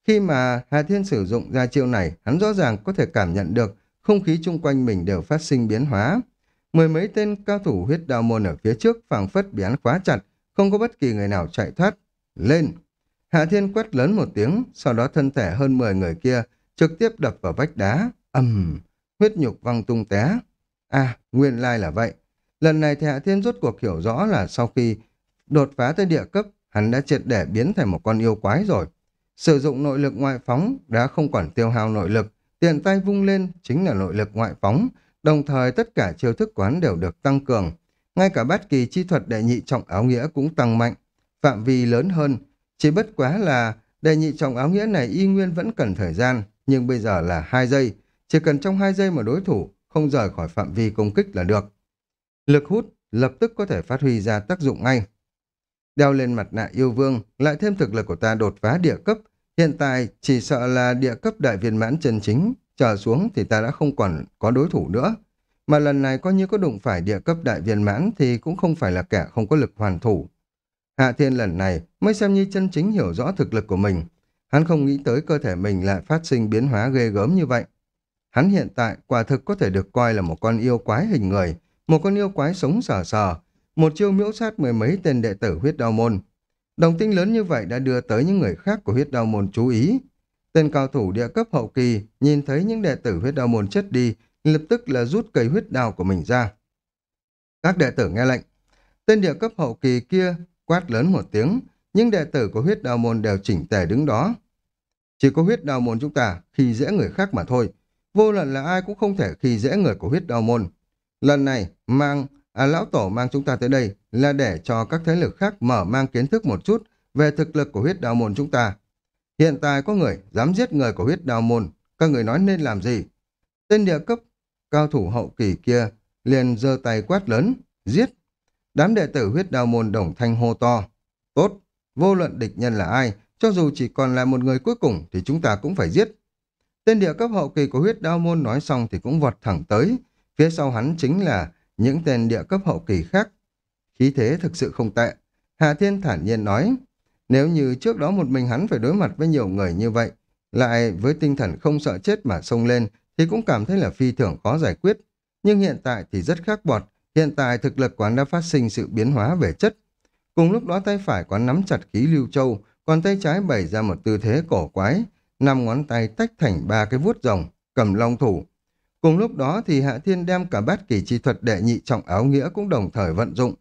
Khi mà Hà Thiên sử dụng ra chiêu này, hắn rõ ràng có thể cảm nhận được không khí chung quanh mình đều phát sinh biến hóa. Mười mấy tên cao thủ huyết đao môn ở phía trước phảng phất bị hắn khóa chặt, không có bất kỳ người nào chạy thoát. Lên! Hạ Thiên quét lớn một tiếng, sau đó thân thể hơn 10 người kia trực tiếp đập vào vách đá. ầm, huyết nhục văng tung té. À, nguyên lai là vậy. Lần này thì Hạ Thiên rút cuộc hiểu rõ là sau khi đột phá tới địa cấp, hắn đã triệt để biến thành một con yêu quái rồi. Sử dụng nội lực ngoại phóng đã không còn tiêu hao nội lực, tiện tay vung lên chính là nội lực ngoại phóng, đồng thời tất cả chiêu thức quán đều được tăng cường. Ngay cả bất kỳ chi thuật đệ nhị trọng áo nghĩa cũng tăng mạnh, phạm vi lớn hơn, chỉ bất quá là đệ nhị trọng áo nghĩa này y nguyên vẫn cần thời gian, nhưng bây giờ là hai giây, chỉ cần trong hai giây mà đối thủ không rời khỏi phạm vi công kích là được. Lực hút lập tức có thể phát huy ra tác dụng ngay. Đeo lên mặt nạ yêu vương, lại thêm thực lực của ta đột phá địa cấp. Hiện tại chỉ sợ là địa cấp đại viên mãn chân chính, trở xuống thì ta đã không còn có đối thủ nữa. Mà lần này coi như có đụng phải địa cấp đại viên mãn thì cũng không phải là kẻ không có lực hoàn thủ. Hạ Thiên lần này mới xem như chân chính hiểu rõ thực lực của mình. Hắn không nghĩ tới cơ thể mình lại phát sinh biến hóa ghê gớm như vậy. Hắn hiện tại quả thực có thể được coi là một con yêu quái hình người, một con yêu quái sống sờ sờ, một chiêu miễu sát mười mấy tên đệ tử huyết đao môn. Đồng tinh lớn như vậy đã đưa tới những người khác của huyết đao môn chú ý. Tên cao thủ địa cấp hậu kỳ nhìn thấy những đệ tử huyết đao môn chết đi, lập tức là rút cây huyết đao của mình ra. Các đệ tử nghe lệnh. Tên địa cấp hậu kỳ kia quát lớn một tiếng, những đệ tử của huyết đao môn đều chỉnh tề đứng đó. Chỉ có huyết đao môn chúng ta khi dễ người khác mà thôi. Vô luận là ai cũng không thể khi dễ người của huyết đao môn. Lần này, mang à, lão tổ mang chúng ta tới đây là để cho các thế lực khác mở mang kiến thức một chút về thực lực của huyết đạo môn chúng ta. Hiện tại có người dám giết người của huyết đạo môn, các người nói nên làm gì? Tên địa cấp, cao thủ hậu kỳ kia liền giơ tay quát lớn, giết. Đám đệ tử huyết đạo môn đồng thanh hô to. Tốt, vô luận địch nhân là ai, cho dù chỉ còn là một người cuối cùng thì chúng ta cũng phải giết. Tên địa cấp hậu kỳ của huyết đao môn nói xong thì cũng vọt thẳng tới, Phía sau hắn chính là những tên địa cấp hậu kỳ khác. Khí thế thực sự không tệ. Hà Thiên thản nhiên nói, nếu như trước đó một mình hắn phải đối mặt với nhiều người như vậy, lại với tinh thần không sợ chết mà xông lên thì cũng cảm thấy là phi thường khó giải quyết. Nhưng hiện tại thì rất khác bọt, hiện tại thực lực quán đã phát sinh sự biến hóa về chất. Cùng lúc đó tay phải quán nắm chặt khí lưu châu, còn tay trái bày ra một tư thế cổ quái, năm ngón tay tách thành ba cái vuốt rồng, cầm long thủ, Cùng lúc đó thì Hạ Thiên đem cả bát kỳ chi thuật đệ nhị trọng áo nghĩa cũng đồng thời vận dụng.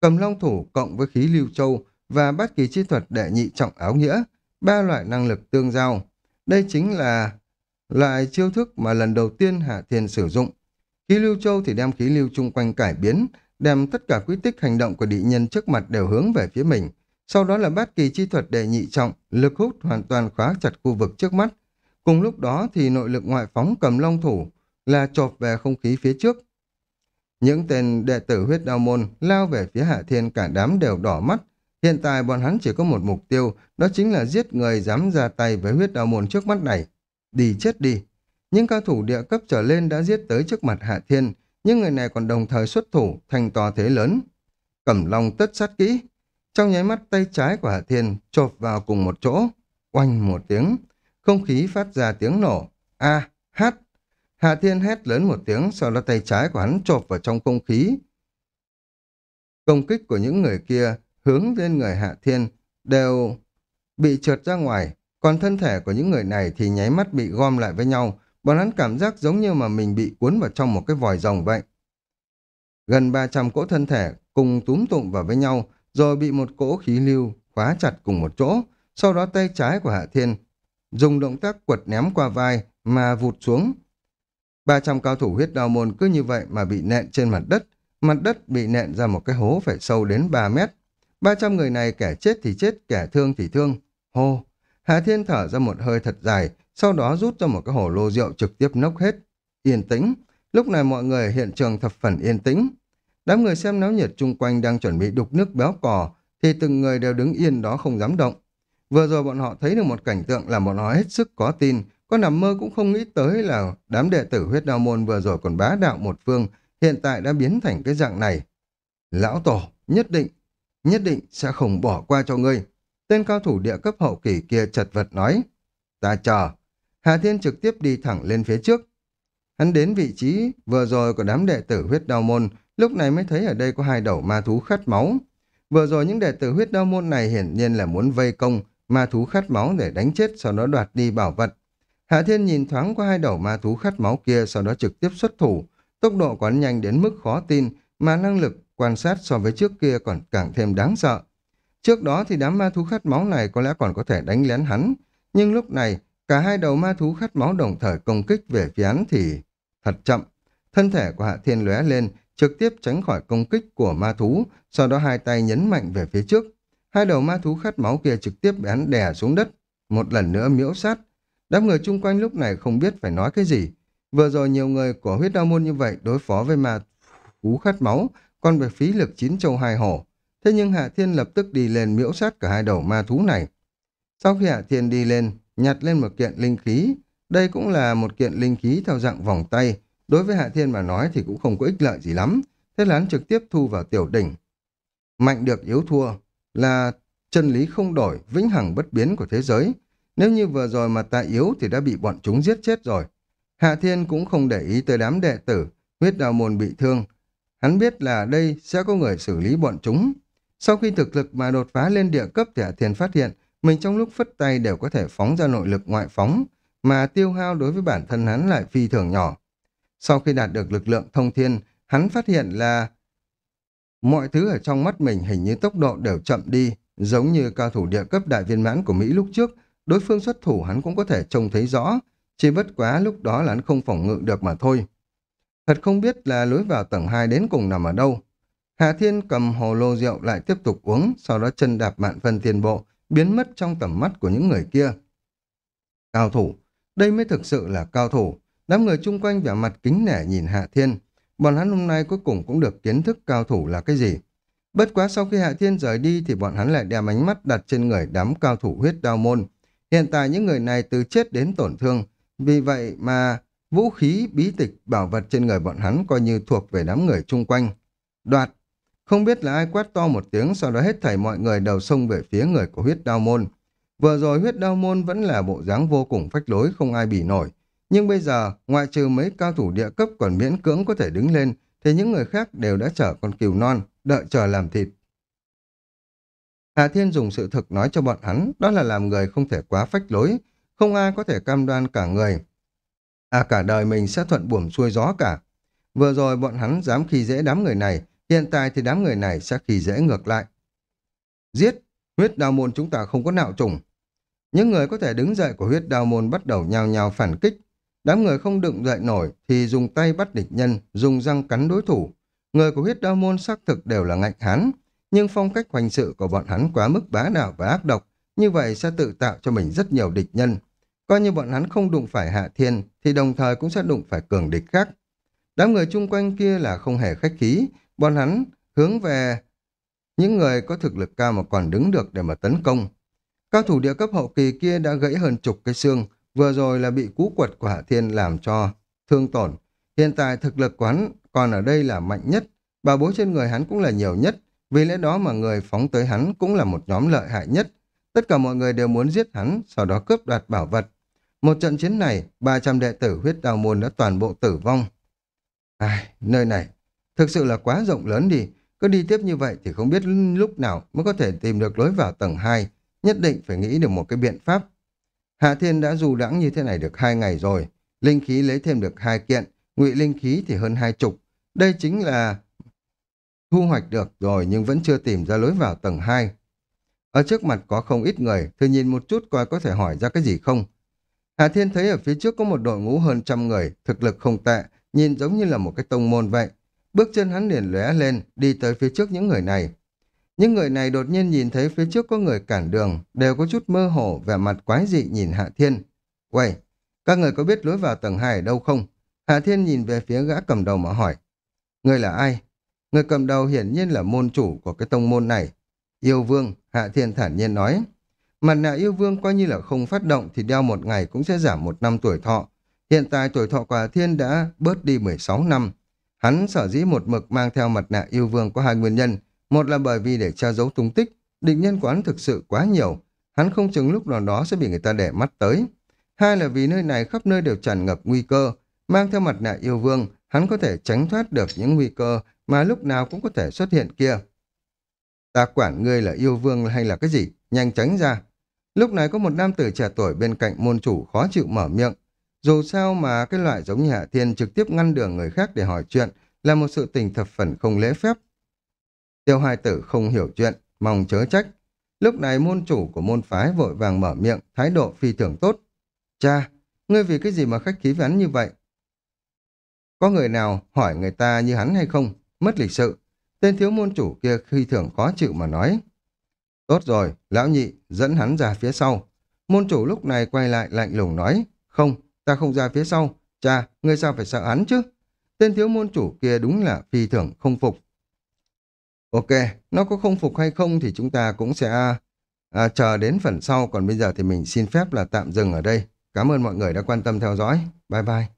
Cầm long thủ cộng với khí lưu châu và bát kỳ chi thuật đệ nhị trọng áo nghĩa, ba loại năng lực tương giao. Đây chính là loại chiêu thức mà lần đầu tiên Hạ Thiên sử dụng. Khí lưu châu thì đem khí lưu chung quanh cải biến, đem tất cả quy tích hành động của địa nhân trước mặt đều hướng về phía mình. Sau đó là bát kỳ chi thuật đệ nhị trọng, lực hút hoàn toàn khóa chặt khu vực trước mắt. Cùng lúc đó thì nội lực ngoại phóng cầm long thủ là chộp về không khí phía trước. Những tên đệ tử huyết đao môn lao về phía Hạ Thiên cả đám đều đỏ mắt. Hiện tại bọn hắn chỉ có một mục tiêu, đó chính là giết người dám ra tay với huyết đao môn trước mắt này. Đi chết đi. Những cao thủ địa cấp trở lên đã giết tới trước mặt Hạ Thiên, nhưng người này còn đồng thời xuất thủ thành to thế lớn. Cẩm long tất sát kỹ. Trong nháy mắt tay trái của Hạ Thiên chộp vào cùng một chỗ. Oanh một tiếng. Không khí phát ra tiếng nổ. A, à, hát. Hạ Thiên hét lớn một tiếng, sau đó tay trái của hắn chộp vào trong không khí. Công kích của những người kia hướng lên người Hạ Thiên đều bị trượt ra ngoài, còn thân thể của những người này thì nháy mắt bị gom lại với nhau, bọn hắn cảm giác giống như mà mình bị cuốn vào trong một cái vòi rồng vậy. Gần 300 cỗ thân thể cùng túm tụng vào với nhau, rồi bị một cỗ khí lưu khóa chặt cùng một chỗ, sau đó tay trái của Hạ Thiên dùng động tác quật ném qua vai mà vụt xuống, 300 cao thủ huyết đao môn cứ như vậy mà bị nện trên mặt đất, mặt đất bị nện ra một cái hố phải sâu đến 3 mét. 300 người này kẻ chết thì chết, kẻ thương thì thương. Hô! Hà Thiên thở ra một hơi thật dài, sau đó rút ra một cái hồ lô rượu trực tiếp nốc hết. Yên tĩnh. Lúc này mọi người hiện trường thập phần yên tĩnh. Đám người xem náo nhiệt chung quanh đang chuẩn bị đục nước béo cò, thì từng người đều đứng yên đó không dám động. Vừa rồi bọn họ thấy được một cảnh tượng là bọn họ hết sức có tin, có nằm mơ cũng không nghĩ tới là đám đệ tử huyết đao môn vừa rồi còn bá đạo một phương, hiện tại đã biến thành cái dạng này. Lão Tổ, nhất định, nhất định sẽ không bỏ qua cho ngươi. Tên cao thủ địa cấp hậu kỳ kia chật vật nói. Ta chờ. Hà Thiên trực tiếp đi thẳng lên phía trước. Hắn đến vị trí vừa rồi của đám đệ tử huyết đao môn, lúc này mới thấy ở đây có hai đầu ma thú khát máu. Vừa rồi những đệ tử huyết đao môn này hiển nhiên là muốn vây công, ma thú khát máu để đánh chết sau đó đoạt đi bảo vật. Hạ Thiên nhìn thoáng qua hai đầu ma thú khát máu kia sau đó trực tiếp xuất thủ. Tốc độ quán nhanh đến mức khó tin mà năng lực quan sát so với trước kia còn càng thêm đáng sợ. Trước đó thì đám ma thú khát máu này có lẽ còn có thể đánh lén hắn. Nhưng lúc này cả hai đầu ma thú khát máu đồng thời công kích về phía hắn thì thật chậm. Thân thể của Hạ Thiên lóe lên trực tiếp tránh khỏi công kích của ma thú sau đó hai tay nhấn mạnh về phía trước. Hai đầu ma thú khát máu kia trực tiếp bị hắn đè xuống đất. Một lần nữa miễu sát Đám người chung quanh lúc này không biết phải nói cái gì. Vừa rồi nhiều người của huyết đao môn như vậy đối phó với ma cú khát máu, còn về phí lực chín châu hai hổ. Thế nhưng Hạ Thiên lập tức đi lên miễu sát cả hai đầu ma thú này. Sau khi Hạ Thiên đi lên, nhặt lên một kiện linh khí. Đây cũng là một kiện linh khí theo dạng vòng tay. Đối với Hạ Thiên mà nói thì cũng không có ích lợi gì lắm. Thế lán trực tiếp thu vào tiểu đỉnh. Mạnh được yếu thua là chân lý không đổi, vĩnh hằng bất biến của thế giới. Nếu như vừa rồi mà ta yếu thì đã bị bọn chúng giết chết rồi. Hạ Thiên cũng không để ý tới đám đệ tử, huyết đào môn bị thương. Hắn biết là đây sẽ có người xử lý bọn chúng. Sau khi thực lực mà đột phá lên địa cấp thì Hạ Thiên phát hiện mình trong lúc phất tay đều có thể phóng ra nội lực ngoại phóng, mà tiêu hao đối với bản thân hắn lại phi thường nhỏ. Sau khi đạt được lực lượng thông thiên, hắn phát hiện là mọi thứ ở trong mắt mình hình như tốc độ đều chậm đi, giống như cao thủ địa cấp đại viên mãn của Mỹ lúc trước đối phương xuất thủ hắn cũng có thể trông thấy rõ, chỉ bất quá lúc đó là hắn không phòng ngự được mà thôi. Thật không biết là lối vào tầng 2 đến cùng nằm ở đâu. Hạ Thiên cầm hồ lô rượu lại tiếp tục uống, sau đó chân đạp mạn phân thiên bộ, biến mất trong tầm mắt của những người kia. Cao thủ, đây mới thực sự là cao thủ. Đám người chung quanh vẻ mặt kính nể nhìn Hạ Thiên. Bọn hắn hôm nay cuối cùng cũng được kiến thức cao thủ là cái gì. Bất quá sau khi Hạ Thiên rời đi thì bọn hắn lại đem ánh mắt đặt trên người đám cao thủ huyết đao môn, Hiện tại những người này từ chết đến tổn thương, vì vậy mà vũ khí, bí tịch, bảo vật trên người bọn hắn coi như thuộc về đám người chung quanh. Đoạt! Không biết là ai quát to một tiếng sau đó hết thảy mọi người đầu sông về phía người của huyết đao môn. Vừa rồi huyết đao môn vẫn là bộ dáng vô cùng phách lối không ai bỉ nổi. Nhưng bây giờ, ngoại trừ mấy cao thủ địa cấp còn miễn cưỡng có thể đứng lên, thì những người khác đều đã chở con cừu non, đợi chờ làm thịt. Hạ Thiên dùng sự thực nói cho bọn hắn, đó là làm người không thể quá phách lối, không ai có thể cam đoan cả người. À cả đời mình sẽ thuận buồm xuôi gió cả. Vừa rồi bọn hắn dám khi dễ đám người này, hiện tại thì đám người này sẽ khi dễ ngược lại. Giết! Huyết đào môn chúng ta không có nạo trùng. Những người có thể đứng dậy của huyết đào môn bắt đầu nhào nhào phản kích. Đám người không đựng dậy nổi thì dùng tay bắt địch nhân, dùng răng cắn đối thủ. Người của huyết đao môn xác thực đều là ngạnh hán nhưng phong cách hoành sự của bọn hắn quá mức bá đạo và ác độc, như vậy sẽ tự tạo cho mình rất nhiều địch nhân. Coi như bọn hắn không đụng phải Hạ Thiên, thì đồng thời cũng sẽ đụng phải cường địch khác. Đám người chung quanh kia là không hề khách khí, bọn hắn hướng về những người có thực lực cao mà còn đứng được để mà tấn công. Cao thủ địa cấp hậu kỳ kia đã gãy hơn chục cái xương, vừa rồi là bị cú quật của Hạ Thiên làm cho thương tổn. Hiện tại thực lực của hắn còn ở đây là mạnh nhất, bà bối trên người hắn cũng là nhiều nhất, vì lẽ đó mà người phóng tới hắn cũng là một nhóm lợi hại nhất. Tất cả mọi người đều muốn giết hắn, sau đó cướp đoạt bảo vật. Một trận chiến này, 300 đệ tử huyết đào môn đã toàn bộ tử vong. Ai, nơi này, thực sự là quá rộng lớn đi. Cứ đi tiếp như vậy thì không biết lúc nào mới có thể tìm được lối vào tầng 2. Nhất định phải nghĩ được một cái biện pháp. Hạ Thiên đã du đãng như thế này được hai ngày rồi. Linh khí lấy thêm được hai kiện, ngụy linh khí thì hơn hai chục. Đây chính là thu hoạch được rồi nhưng vẫn chưa tìm ra lối vào tầng 2. Ở trước mặt có không ít người, thử nhìn một chút coi có thể hỏi ra cái gì không. Hạ Thiên thấy ở phía trước có một đội ngũ hơn trăm người, thực lực không tệ, nhìn giống như là một cái tông môn vậy. Bước chân hắn liền lóe lên, đi tới phía trước những người này. Những người này đột nhiên nhìn thấy phía trước có người cản đường, đều có chút mơ hồ vẻ mặt quái dị nhìn Hạ Thiên. Uầy, các người có biết lối vào tầng 2 ở đâu không? Hạ Thiên nhìn về phía gã cầm đầu mà hỏi. Người là ai? Người cầm đầu hiển nhiên là môn chủ của cái tông môn này. Yêu vương, Hạ Thiên thản nhiên nói. Mặt nạ yêu vương coi như là không phát động thì đeo một ngày cũng sẽ giảm một năm tuổi thọ. Hiện tại tuổi thọ của Hạ Thiên đã bớt đi 16 năm. Hắn sở dĩ một mực mang theo mặt nạ yêu vương có hai nguyên nhân. Một là bởi vì để che giấu tung tích, định nhân quán thực sự quá nhiều. Hắn không chừng lúc nào đó sẽ bị người ta để mắt tới. Hai là vì nơi này khắp nơi đều tràn ngập nguy cơ. Mang theo mặt nạ yêu vương, hắn có thể tránh thoát được những nguy cơ mà lúc nào cũng có thể xuất hiện kia. Ta quản ngươi là yêu vương hay là cái gì, nhanh tránh ra. Lúc này có một nam tử trẻ tuổi bên cạnh môn chủ khó chịu mở miệng. Dù sao mà cái loại giống như Hạ Thiên trực tiếp ngăn đường người khác để hỏi chuyện là một sự tình thập phần không lễ phép. Tiêu hai tử không hiểu chuyện, mong chớ trách. Lúc này môn chủ của môn phái vội vàng mở miệng, thái độ phi thường tốt. Cha, ngươi vì cái gì mà khách khí với hắn như vậy? Có người nào hỏi người ta như hắn hay không? mất lịch sự. Tên thiếu môn chủ kia khi thường khó chịu mà nói. Tốt rồi, lão nhị, dẫn hắn ra phía sau. Môn chủ lúc này quay lại lạnh lùng nói. Không, ta không ra phía sau. Cha, ngươi sao phải sợ hắn chứ? Tên thiếu môn chủ kia đúng là phi thường không phục. Ok, nó có không phục hay không thì chúng ta cũng sẽ à, chờ đến phần sau. Còn bây giờ thì mình xin phép là tạm dừng ở đây. Cảm ơn mọi người đã quan tâm theo dõi. Bye bye.